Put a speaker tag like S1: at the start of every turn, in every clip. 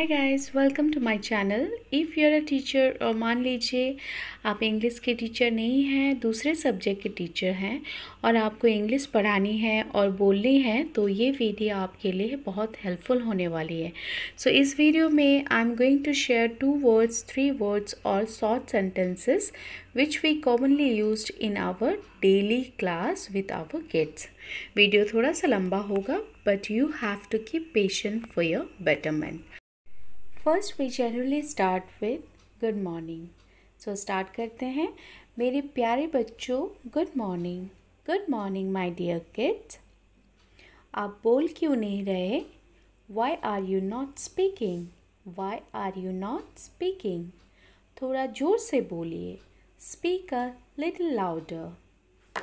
S1: Hi guys welcome to my channel if you are a teacher और मान लीजिए आप इंग्लिश के टीचर नहीं हैं दूसरे सब्जेक्ट के टीचर हैं और आपको इंग्लिश पढ़ानी है और बोलनी है तो ये वीडियो आपके लिए बहुत हेल्पफुल होने वाली है सो so, इस वीडियो में I am going to share two words three words और short sentences which we commonly use in our daily class with our kids video थोड़ा सा लंबा होगा but you have to keep patient for your betterment first we generally start with good morning so start करते हैं मेरे प्यारे बच्चों good morning good morning my dear kids आप बोल क्यों नहीं रहे why are you not speaking why are you not speaking थोड़ा जोर से बोलिए स्पीक अ लिटिल लाउडर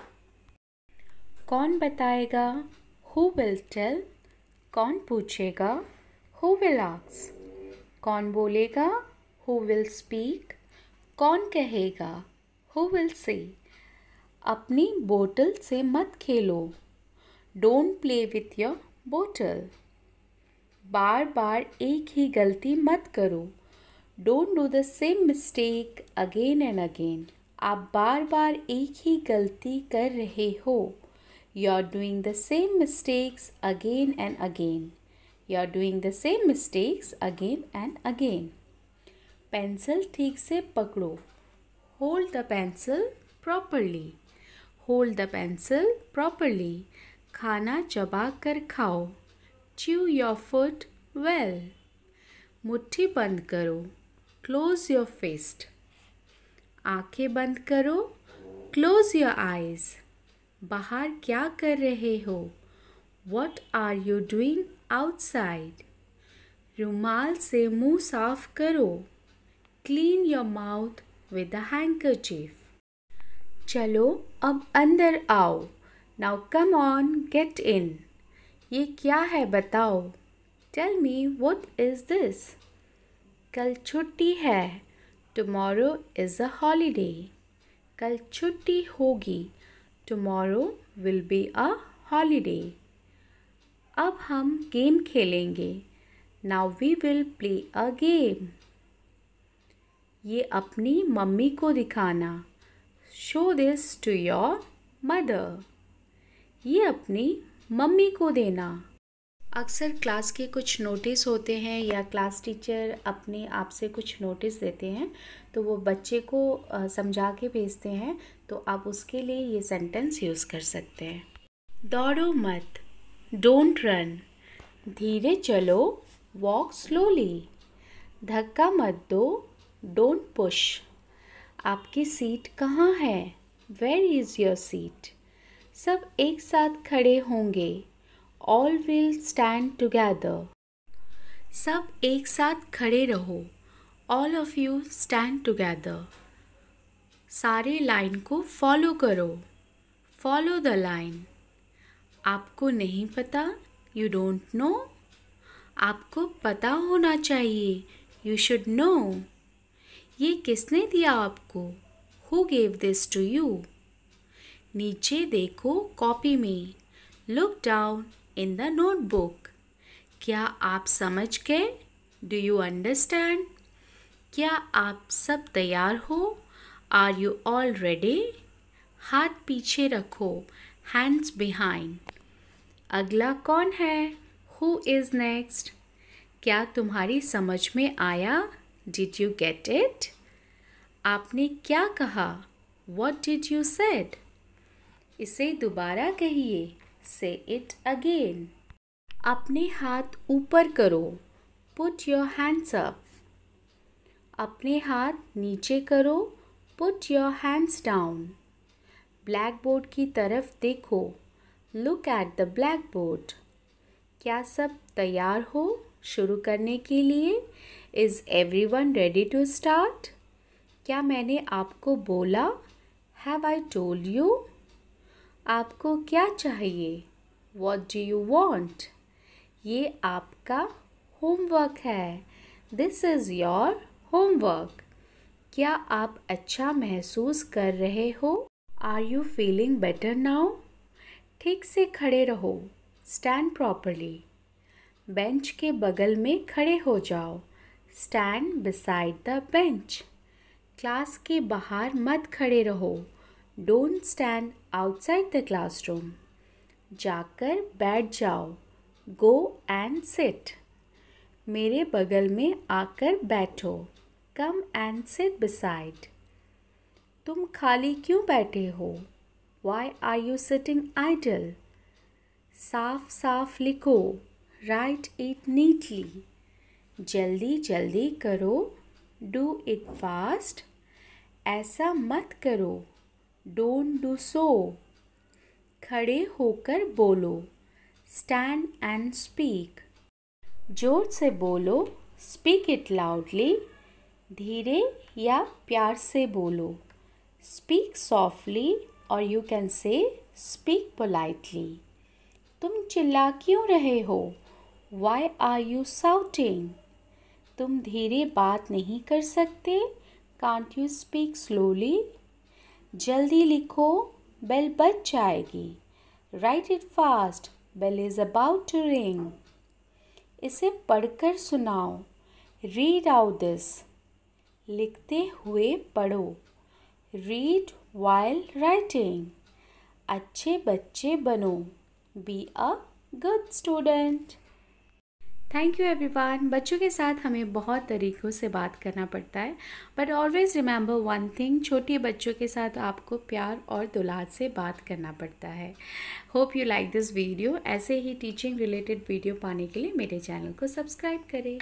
S1: कौन बताएगा हु विल टेल कौन पूछेगा हु विल आस्क कौन बोलेगा हु विल स्पीक कौन कहेगा हु विल से अपनी बोतल से मत खेलो डोंट प्ले विथ योर बोतल बार बार एक ही गलती मत करो don't do the same mistake again and again आप बार बार एक ही गलती कर रहे हो you are doing the same mistakes again and again you are doing the same mistakes again and again pencil ठीक से पकड़ो hold the pencil properly hold the pencil properly खाना चबा कर खाओ च्यू योर फुट वेल मुट्ठी बंद करो क्लोज योर फेस्ट आंखें बंद करो क्लोज योर आईज बाहर क्या कर रहे हो what are you doing outside. रुमाल से मुंह साफ करो clean your mouth with a handkerchief चलो अब अंदर आओ now come on get in ये क्या है बताओ tell me what is this कल छुट्टी है टमोरो इज़ अ हॉलीडे कल छुट्टी होगी tomorrow will be a holiday अब हम गेम खेलेंगे now we will play a game ये अपनी मम्मी को दिखाना show this to your mother ये अपनी मम्मी को देना अक्सर क्लास के कुछ नोटिस होते हैं या क्लास टीचर अपने आप से कुछ नोटिस देते हैं तो वो बच्चे को समझा के भेजते हैं तो आप उसके लिए ये सेंटेंस यूज़ कर सकते हैं दौड़ो मत डोंट रन धीरे चलो वॉक स्लोली धक्का मत दो डोंट पुश आपकी सीट कहाँ है वेर इज़ योर सीट सब एक साथ खड़े होंगे ऑल विल स्टैंड टुगेदर सब एक साथ खड़े रहो all of you stand together सारे लाइन को फॉलो करो फॉलो द लाइन आपको नहीं पता यू डोंट नो आपको पता होना चाहिए यू शुड नो ये किसने दिया आपको who gave this to you नीचे देखो कॉपी में look down in the notebook क्या आप समझ गए डू यू अंडरस्टैंड क्या आप सब तैयार हो आर यू ऑल रेडी हाथ पीछे रखो हैंड्स बिहाइंड अगला कौन है हु इज़ नेक्स्ट क्या तुम्हारी समझ में आया डिड यू गेट इट आपने क्या कहा वॉट डिड यू सेड इसे दोबारा कहिए से इट अगेन अपने हाथ ऊपर करो पुट योर हैंड्स अप अपने हाथ नीचे करो put your hands down blackboard की तरफ देखो look at the blackboard क्या सब तैयार हो शुरू करने के लिए is everyone ready to start क्या मैंने आपको बोला हैव आई टोल यू आपको क्या चाहिए वॉट डू यू वॉन्ट ये आपका होमवर्क है दिस इज़ योर होमवर्क क्या आप अच्छा महसूस कर रहे हो are you feeling better now ठीक से खड़े रहो स्टैंड प्रॉपरली बेंच के बगल में खड़े हो जाओ stand beside the bench class के बाहर मत खड़े रहो don't stand outside the classroom जाकर बैठ जाओ गो एंड सिट मेरे बगल में आकर बैठो कम एंड सिट बिसाइड तुम खाली क्यों बैठे हो why are you sitting idle साफ साफ लिखो राइट इट नीटली जल्दी जल्दी करो डू इट फास्ट ऐसा मत करो डोंट डू सो खड़े होकर बोलो स्टैंड एंड स्पीक जोर से बोलो स्पीक इट लाउडली धीरे या प्यार से बोलो स्पीक सॉफ्टली और you can say speak politely तुम चिल्ला क्यों रहे हो वाई आर यू साउटिंग तुम धीरे बात नहीं कर सकते कांट यू स्पीक स्लोली जल्दी लिखो बेल बच जाएगी write it fast bell is about to ring इसे पढ़कर सुनाओ रीड आउट दिस लिखते हुए पढ़ो रीड वाइल राइटिंग अच्छे बच्चे बनो be a good student thank you everyone बच्चों के साथ हमें बहुत तरीक़ों से बात करना पड़ता है but always remember one thing छोटे बच्चों के साथ आपको प्यार और दुलाद से बात करना पड़ता है hope you like this video ऐसे ही टीचिंग रिलेटेड वीडियो पाने के लिए मेरे चैनल को सब्सक्राइब करें